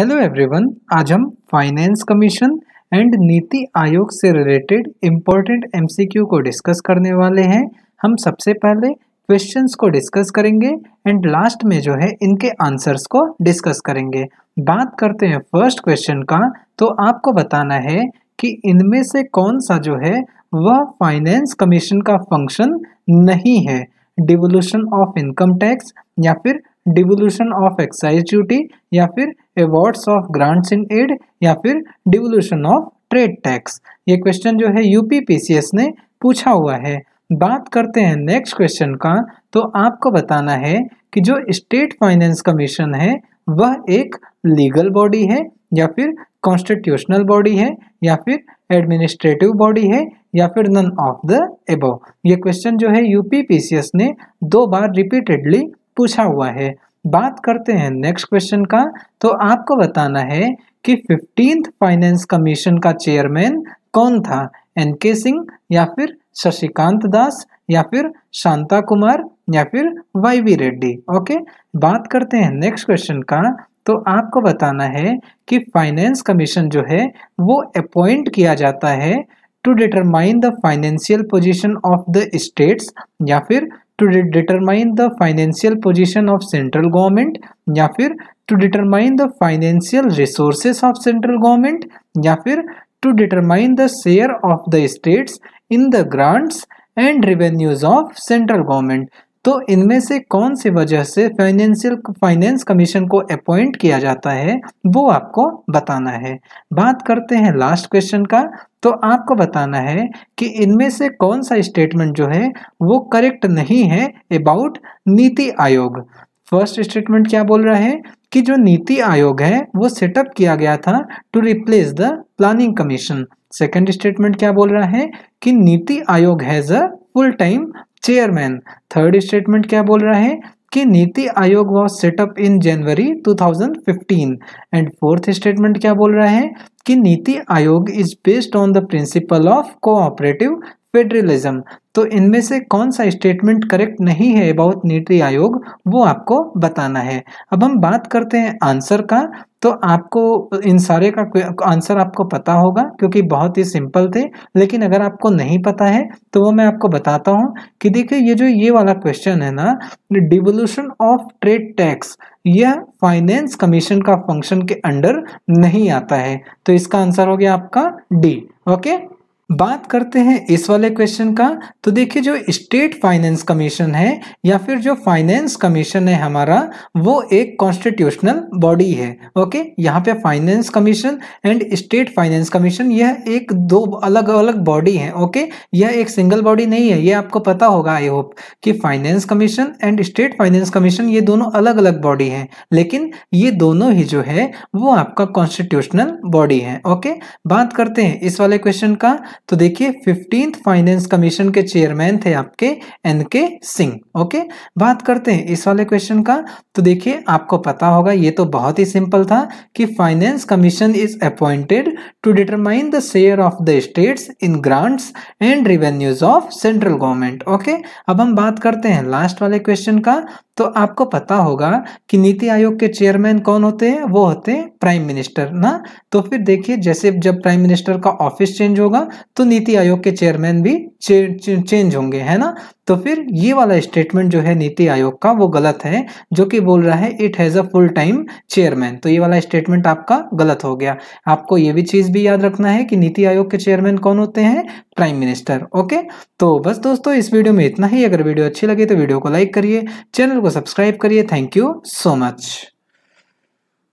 hello everyone आज हम finance commission and Niti Aayog से रिलेटेड इम्पोर्टेंट एमसीक्यू को डिस्कस करने वाले हैं हम सबसे पहले क्वेश्चंस को डिस्कस करेंगे एंड लास्ट में जो है इनके आंसर्स को डिस्कस करेंगे बात करते हैं फर्स्ट क्वेश्चन का तो आपको बताना है कि इनमें से कौन सा जो है वह फाइनेंस कमीशन का फंक्शन नहीं है डिवोल्यूशन ऑफ इनकम टैक्स या फिर डिवोल्यूशन ऑफ एक्साइज ड्यूटी या फिर awards of grants in aid या फिर डिवोल्यूशन ऑफ ट्रेड टैक्स ये क्वेश्चन जो है यूपीपीसीएस ने पूछा हुआ है बात करते हैं नेक्स्ट क्वेश्चन का तो आपको बताना है कि जो स्टेट फाइनेंस कमीशन है वह एक लीगल बॉडी है या फिर कॉन्स्टिट्यूशनल बॉडी है या फिर एडमिनिस्ट्रेटिव बॉडी है या फिर नन ऑफ द एबो ये क्वेश्चन जो है यूपीपीसीएस ने दो बार रिपीटेडली पूछा हुआ है बात करते हैं नेक्स्ट क्वेश्चन का तो आपको बताना है कि फिफ्टींथ फाइनेंस कमीशन का चेयरमैन कौन था एन के सिंह या फिर शशिकांत दास या फिर शांता कुमार या फिर वाई वी रेड्डी ओके बात करते हैं नेक्स्ट क्वेश्चन का तो आपको बताना है कि फाइनेंस कमीशन जो है वो अपॉइंट किया जाता है to determine the financial position of the states या फिर to determine the financial position of central government या फिर to determine the financial resources of central government या फिर to determine the share of the states in the grants and revenues of central government तो इनमें से कौन सी वजह से फाइनेंशियल फाइनेंस कमीशन को अपॉइंट किया जाता है वो आपको बताना है बात करते हैं लास्ट क्वेश्चन का तो आपको बताना है कि इनमें से कौन सा स्टेटमेंट जो है वो करेक्ट नहीं है अबाउट नीति आयोग फर्स्ट स्टेटमेंट क्या बोल रहा है कि जो नीति आयोग है वो सेटअप किया गया था to replace the planning commission second statement क्या बोल रहा है कि Niti Aayog has a full time chairman third statement क्या बोल रहा है कि Niti Aayog was setup in January 2015 and fourth statement क्या बोल रहा है कि Niti Aayog is based on the principle of cooperative federalism तो इनमें से कौन सा स्टेटमेंट करेक्ट नहीं है अबाउट नीति आयोग वो आपको बताना है अब हम बात करते हैं आंसर का तो आपको इन सारे का आंसर आपको पता होगा क्योंकि बहुत ही सिंपल थे लेकिन अगर आपको नहीं पता है तो वो मैं आपको बताता हूँ कि देखिए ये जो ये वाला क्वेश्चन है ना डिवोल्यूशन ऑफ ट्रेड टैक्स यह फाइनेंस कमीशन का फंक्शन के अंडर नहीं आता है तो इसका आंसर हो गया आपका डी ओके बात करते हैं इस वाले क्वेश्चन का तो देखिए जो स्टेट फाइनेंस कमीशन है या फिर जो फाइनेंस कमीशन है हमारा वो एक कॉन्स्टिट्यूशनल बॉडी है ओके यहाँ पे finance commission and state finance commission यह एक दो अलग अलग बॉडी है ओके यह एक सिंगल बॉडी नहीं है यह आपको पता होगा आई होप कि finance commission and state finance commission ये दोनों अलग अलग बॉडी है लेकिन ये दोनों ही जो है वो आपका कॉन्स्टिट्यूशनल बॉडी है ओके बात करते हैं इस वाले क्वेश्चन का तो देखिए फिफ्टींथ फाइनेंस कमीशन के चेयरमैन थे आपके एन के सिंह ओके बात करते हैं इस वाले क्वेश्चन का तो देखिए आपको पता होगा ये तो बहुत ही सिंपल था कि finance commission is appointed to determine the share of the states in grants and revenues of central government okay अब हम बात करते हैं लास्ट वाले क्वेश्चन का तो आपको पता होगा कि नीति आयोग के चेयरमैन कौन होते हैं वो होते हैं प्राइम मिनिस्टर ना तो फिर देखिए जैसे जब प्राइम मिनिस्टर का ऑफिस चेंज होगा तो नीति आयोग के चेयरमैन भी चे, चे, चेंज होंगे है ना तो फिर ये वाला स्टेटमेंट जो है नीति आयोग का वो गलत है जो कि बोल रहा है it has a full time chairman तो ये वाला स्टेटमेंट आपका गलत हो गया आपको ये भी चीज़ भी याद रखना है कि नीति आयोग के चेयरमैन कौन होते हैं प्राइम मिनिस्टर ओके तो बस दोस्तों इस वीडियो में इतना ही अगर वीडियो अच्छी लगी तो वीडियो को लाइक करिए चैनल को सब्सक्राइब करिए थैंक यू सो मच